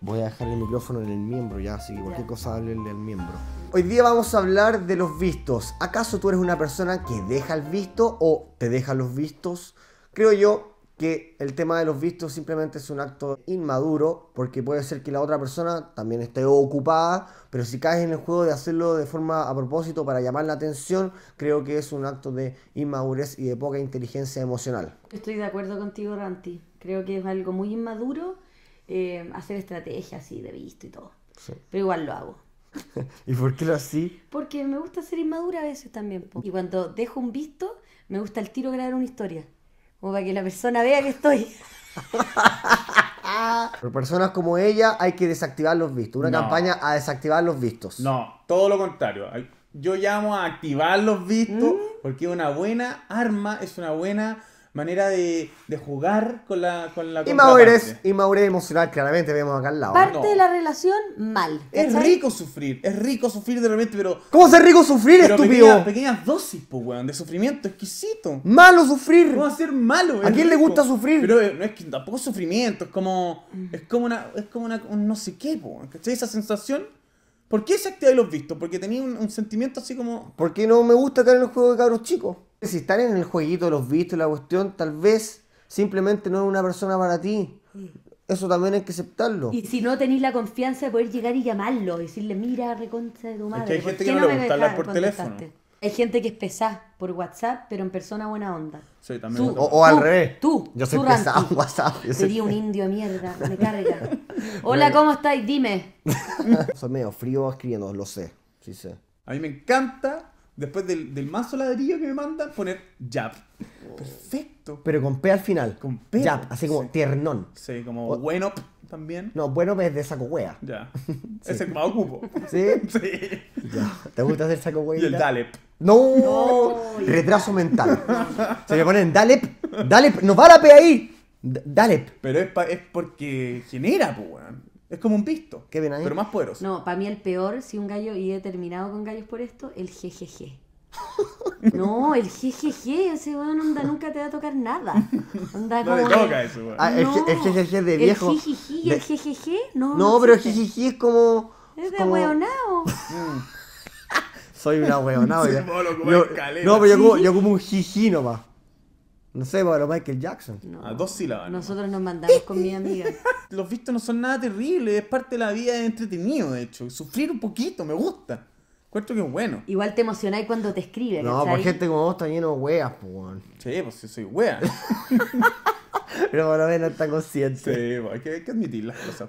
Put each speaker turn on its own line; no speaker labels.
Voy a dejar el micrófono en el miembro ya, así que cualquier cosa cosa en el miembro. Hoy día vamos a hablar de los vistos. ¿Acaso tú eres una persona que deja el visto o te deja los vistos? Creo yo que el tema de los vistos simplemente es un acto inmaduro, porque puede ser que la otra persona también esté ocupada, pero si caes en el juego de hacerlo de forma a propósito para llamar la atención, creo que es un acto de inmadurez y de poca inteligencia emocional.
Estoy de acuerdo contigo, Ranti. Creo que es algo muy inmaduro eh, hacer estrategias así de visto y todo. Pero igual lo hago.
¿Y por qué lo así? Porque me gusta
ser inmadura a veces también. Y cuando dejo un visto, me gusta el tiro grabar una historia. Como para que la persona vea que estoy.
Por personas como ella hay que desactivar los vistos. Una campaña a desactivar los vistos. No,
todo lo contrario. Yo llamo a activar los vistos mm. porque es una buena arma, es una buena manera de, de jugar con la con la Y es
y emocional, claramente vemos acá al
lado. Parte de la relación mal. Es rico sufrir, es rico sufrir de repente, pero. ¿Cómo es rico sufrir, estúpido? pequeñas, pequeñas dosis, pues, weón, de sufrimiento exquisito. Malo sufrir. ¿Cómo hacer malo, ¿A quién le gusta sufrir? Pero eh, no es que tampoco sufrimiento, es como. Mm. Es como una. Es como una. no sé qué, pues ¿cachai? Esa sensación. ¿Por qué que lo los visto? Porque tenía un, sentimiento así como.
¿Por qué no me gusta caer en los juegos de cabros chicos? si están en el jueguito, los vistos, la cuestión, tal vez simplemente no es una persona para ti. Mm. Eso también hay que aceptarlo. Y si
no tenéis la confianza de poder llegar y llamarlo decirle, mira, reconcha de tu madre. hay gente que no,
le hablar por teléfono.
Hay gente que es pesada por WhatsApp, pero en persona buena onda.
Sí, también. Tú, o,
al revés. Tú. Yo soy pesado en WhatsApp. Sería un
indio de mierda. Me carga. Hola, ¿cómo estáis? Dime.
soy medio frío escribiendo, lo sé. Sí sé. A mí me encanta después del, del mazo ladrillo que me mandan, poner jab. Oh. Perfecto.
Pero con P al final. Con P. Jab, así como tiernón. Sí, como
bueno también. No, bueno
es de saco wea. Ya. Es el
más ocupo. ¿Sí? Sí. Ya.
¿Te gusta hacer saco
wea? Y el Dalep.
No. Retraso mental. Se le ponen Dalep. Dalep, no va la P ahí.
Dalep. Pero es, es porque genera, pues, es como un pisto. Qué ven ahí. Pero más pueros
No, para mí el peor, si un gallo, y he terminado con gallos por esto, el jejeje. No, el jejeje, ese weón onda nunca te va a tocar nada. no como toca eso, ah, el, no, es de viejo. El jejeje el no. No, pero el jejeje
es como. Es de como... Soy una weonao. no, pero yo como, yo como un jiji nomás. No sé, pero
Michael Jackson. A dos sílabas. Nosotros nos mandamos con mi amiga. los vistos no son nada terribles, es parte de la vida, de entretenido, de hecho. Sufrir un poquito, me gusta. Cuarto que es bueno. Igual te emocionás cuando te escriben. No, porque gente como vos está lleno de weas, pues, Sí, pues yo soy wea.
Pero por lo menos está consciente. Sí, pues, que, hay que admitir las cosas.